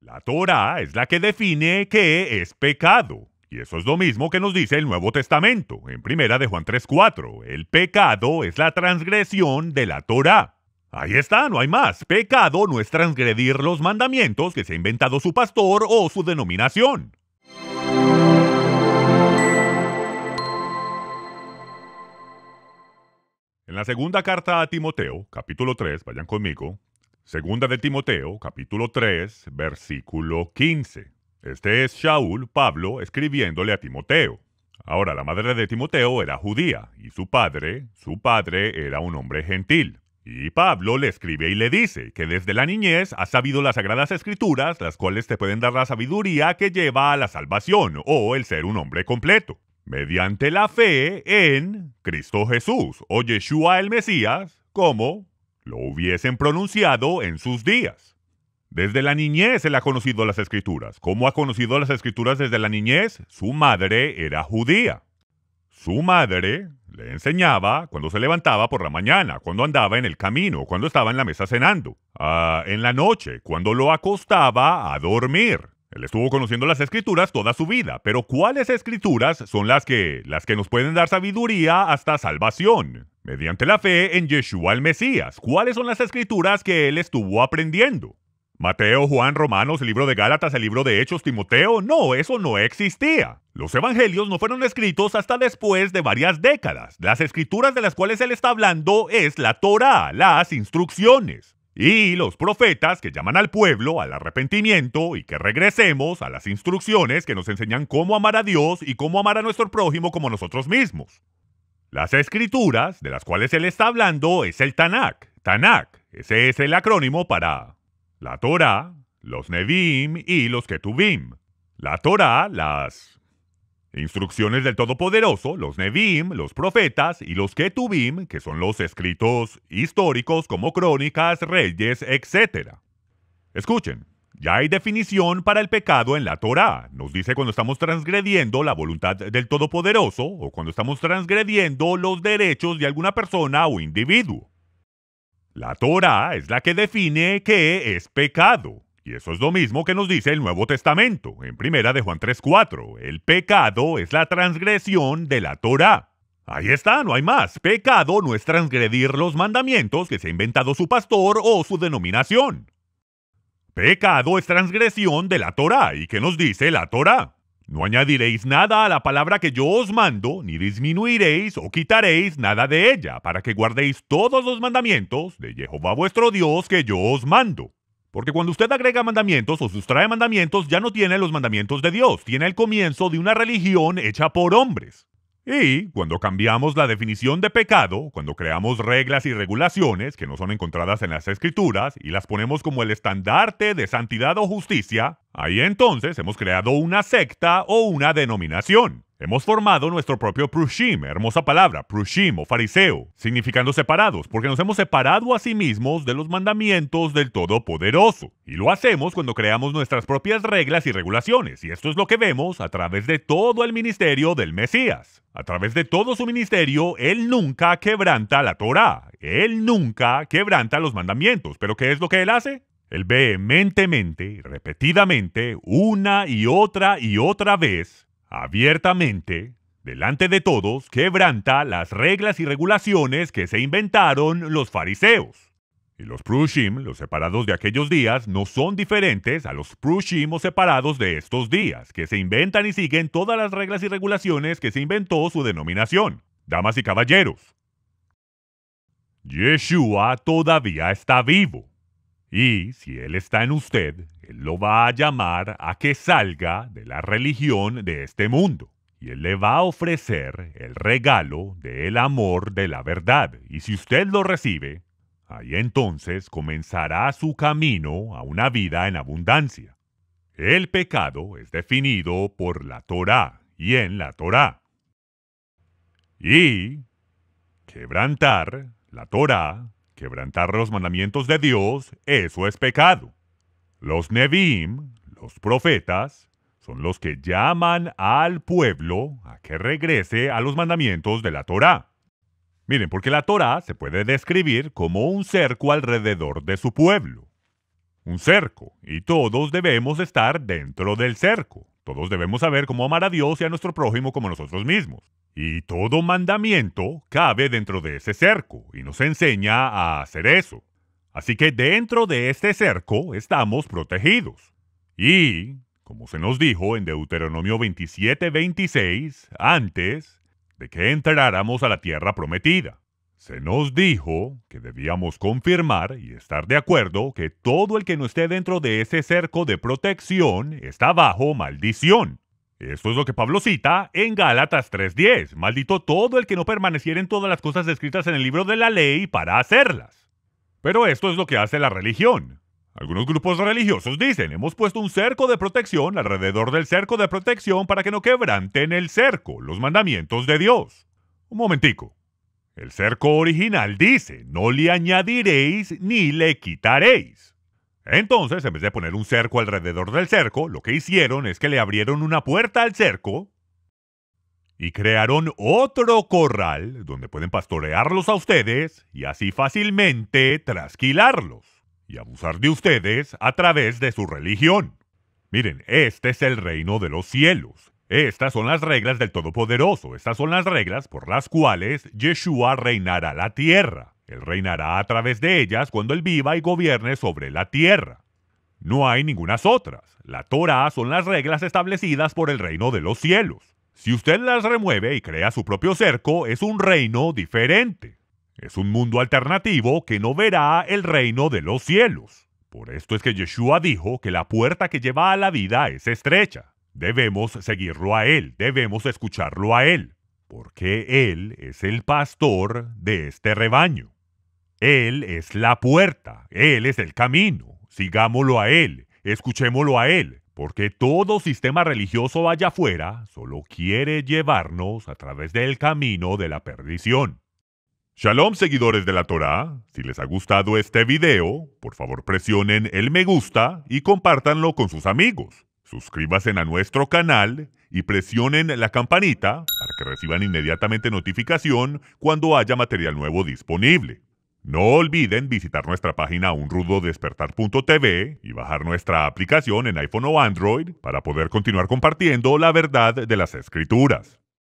La Torah es la que define qué es pecado. Y eso es lo mismo que nos dice el Nuevo Testamento, en primera de Juan 3:4. El pecado es la transgresión de la Torá. Ahí está, no hay más. Pecado no es transgredir los mandamientos que se ha inventado su pastor o su denominación. En la segunda carta a Timoteo, capítulo 3, vayan conmigo, Segunda de Timoteo, capítulo 3, versículo 15. Este es Shaul, Pablo, escribiéndole a Timoteo. Ahora, la madre de Timoteo era judía y su padre, su padre era un hombre gentil. Y Pablo le escribe y le dice que desde la niñez ha sabido las sagradas escrituras, las cuales te pueden dar la sabiduría que lleva a la salvación o el ser un hombre completo. Mediante la fe en Cristo Jesús o Yeshua el Mesías como lo hubiesen pronunciado en sus días. Desde la niñez él ha conocido las escrituras. ¿Cómo ha conocido las escrituras desde la niñez? Su madre era judía. Su madre le enseñaba cuando se levantaba por la mañana, cuando andaba en el camino, cuando estaba en la mesa cenando, ah, en la noche, cuando lo acostaba a dormir. Él estuvo conociendo las escrituras toda su vida, pero ¿cuáles escrituras son las que las que nos pueden dar sabiduría hasta salvación? Mediante la fe en Yeshua el Mesías, ¿cuáles son las escrituras que él estuvo aprendiendo? Mateo, Juan, Romanos, el libro de Gálatas, el libro de Hechos, Timoteo, no, eso no existía. Los evangelios no fueron escritos hasta después de varias décadas. Las escrituras de las cuales él está hablando es la Torah, las instrucciones. Y los profetas que llaman al pueblo al arrepentimiento y que regresemos a las instrucciones que nos enseñan cómo amar a Dios y cómo amar a nuestro prójimo como nosotros mismos. Las escrituras de las cuales él está hablando es el Tanakh. Tanakh, ese es el acrónimo para la Torah, los Nevim y los Ketuvim. La Torah, las Instrucciones del Todopoderoso, los Nevim, los profetas y los Ketuvim, que son los escritos históricos como crónicas, reyes, etc. Escuchen, ya hay definición para el pecado en la Torá. Nos dice cuando estamos transgrediendo la voluntad del Todopoderoso o cuando estamos transgrediendo los derechos de alguna persona o individuo. La Torá es la que define qué es pecado. Y eso es lo mismo que nos dice el Nuevo Testamento, en Primera de Juan 3:4. El pecado es la transgresión de la Torá. Ahí está, no hay más. Pecado no es transgredir los mandamientos que se ha inventado su pastor o su denominación. Pecado es transgresión de la Torá. ¿Y qué nos dice la Torá? No añadiréis nada a la palabra que yo os mando, ni disminuiréis o quitaréis nada de ella, para que guardéis todos los mandamientos de Jehová vuestro Dios que yo os mando. Porque cuando usted agrega mandamientos o sustrae mandamientos, ya no tiene los mandamientos de Dios, tiene el comienzo de una religión hecha por hombres. Y cuando cambiamos la definición de pecado, cuando creamos reglas y regulaciones que no son encontradas en las escrituras y las ponemos como el estandarte de santidad o justicia, Ahí entonces hemos creado una secta o una denominación. Hemos formado nuestro propio prushim, hermosa palabra, prushim o fariseo, significando separados, porque nos hemos separado a sí mismos de los mandamientos del Todopoderoso. Y lo hacemos cuando creamos nuestras propias reglas y regulaciones, y esto es lo que vemos a través de todo el ministerio del Mesías. A través de todo su ministerio, él nunca quebranta la Torá, él nunca quebranta los mandamientos, pero ¿qué es lo que él hace? Él vehementemente, repetidamente, una y otra y otra vez, abiertamente, delante de todos, quebranta las reglas y regulaciones que se inventaron los fariseos. Y los prushim, los separados de aquellos días, no son diferentes a los prushim o separados de estos días, que se inventan y siguen todas las reglas y regulaciones que se inventó su denominación. Damas y caballeros, Yeshua todavía está vivo. Y si Él está en usted, Él lo va a llamar a que salga de la religión de este mundo. Y Él le va a ofrecer el regalo del amor de la verdad. Y si usted lo recibe, ahí entonces comenzará su camino a una vida en abundancia. El pecado es definido por la Torá y en la Torá. Y quebrantar la Torá Quebrantar los mandamientos de Dios, eso es pecado. Los Nevim, los profetas, son los que llaman al pueblo a que regrese a los mandamientos de la Torá. Miren, porque la Torá se puede describir como un cerco alrededor de su pueblo un cerco, y todos debemos estar dentro del cerco. Todos debemos saber cómo amar a Dios y a nuestro prójimo como nosotros mismos. Y todo mandamiento cabe dentro de ese cerco y nos enseña a hacer eso. Así que dentro de este cerco estamos protegidos. Y, como se nos dijo en Deuteronomio 27-26, antes de que entráramos a la tierra prometida. Se nos dijo que debíamos confirmar y estar de acuerdo que todo el que no esté dentro de ese cerco de protección está bajo maldición. Esto es lo que Pablo cita en Gálatas 3:10. Maldito todo el que no permaneciera en todas las cosas escritas en el libro de la ley para hacerlas. Pero esto es lo que hace la religión. Algunos grupos religiosos dicen, hemos puesto un cerco de protección alrededor del cerco de protección para que no quebranten el cerco, los mandamientos de Dios. Un momentico. El cerco original dice, no le añadiréis ni le quitaréis. Entonces, en vez de poner un cerco alrededor del cerco, lo que hicieron es que le abrieron una puerta al cerco y crearon otro corral donde pueden pastorearlos a ustedes y así fácilmente trasquilarlos y abusar de ustedes a través de su religión. Miren, este es el reino de los cielos. Estas son las reglas del Todopoderoso, estas son las reglas por las cuales Yeshua reinará la tierra. Él reinará a través de ellas cuando él viva y gobierne sobre la tierra. No hay ningunas otras. La Torah son las reglas establecidas por el reino de los cielos. Si usted las remueve y crea su propio cerco, es un reino diferente. Es un mundo alternativo que no verá el reino de los cielos. Por esto es que Yeshua dijo que la puerta que lleva a la vida es estrecha. Debemos seguirlo a Él, debemos escucharlo a Él, porque Él es el pastor de este rebaño. Él es la puerta, Él es el camino. Sigámoslo a Él, escuchémoslo a Él, porque todo sistema religioso allá afuera solo quiere llevarnos a través del camino de la perdición. Shalom seguidores de la Torá, si les ha gustado este video, por favor presionen el me gusta y compártanlo con sus amigos. Suscríbanse a nuestro canal y presionen la campanita para que reciban inmediatamente notificación cuando haya material nuevo disponible. No olviden visitar nuestra página unrudodespertar.tv y bajar nuestra aplicación en iPhone o Android para poder continuar compartiendo la verdad de las escrituras.